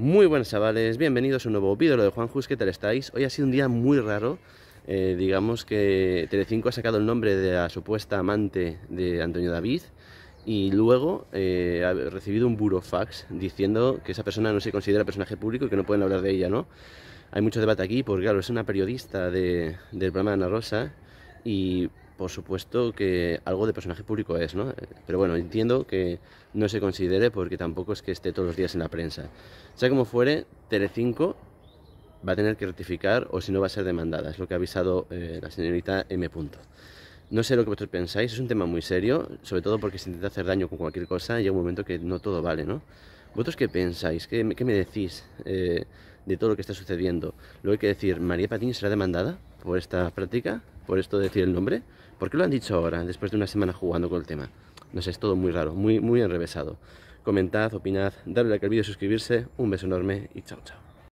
Muy buenas chavales, bienvenidos a un nuevo vídeo de Juan Jus, ¿qué tal estáis? Hoy ha sido un día muy raro, eh, digamos que Telecinco ha sacado el nombre de la supuesta amante de Antonio David y luego eh, ha recibido un burofax diciendo que esa persona no se considera personaje público y que no pueden hablar de ella, ¿no? Hay mucho debate aquí porque, claro, es una periodista de, del programa Ana Rosa y por supuesto que algo de personaje público es, ¿no? Pero bueno, entiendo que no se considere porque tampoco es que esté todos los días en la prensa. Sea como fuere, Telecinco va a tener que rectificar o si no va a ser demandada, es lo que ha avisado eh, la señorita M. No sé lo que vosotros pensáis, es un tema muy serio, sobre todo porque se intenta hacer daño con cualquier cosa, y llega un momento que no todo vale, ¿no? ¿Vosotros qué pensáis? ¿Qué, me decís eh, de todo lo que está sucediendo? Lo hay que decir, ¿María Patiño será demandada por esta práctica? por esto decir el nombre. ¿Por qué lo han dicho ahora, después de una semana jugando con el tema? No sé, es todo muy raro, muy, muy enrevesado. Comentad, opinad, darle like al vídeo, suscribirse. Un beso enorme y chao, chao.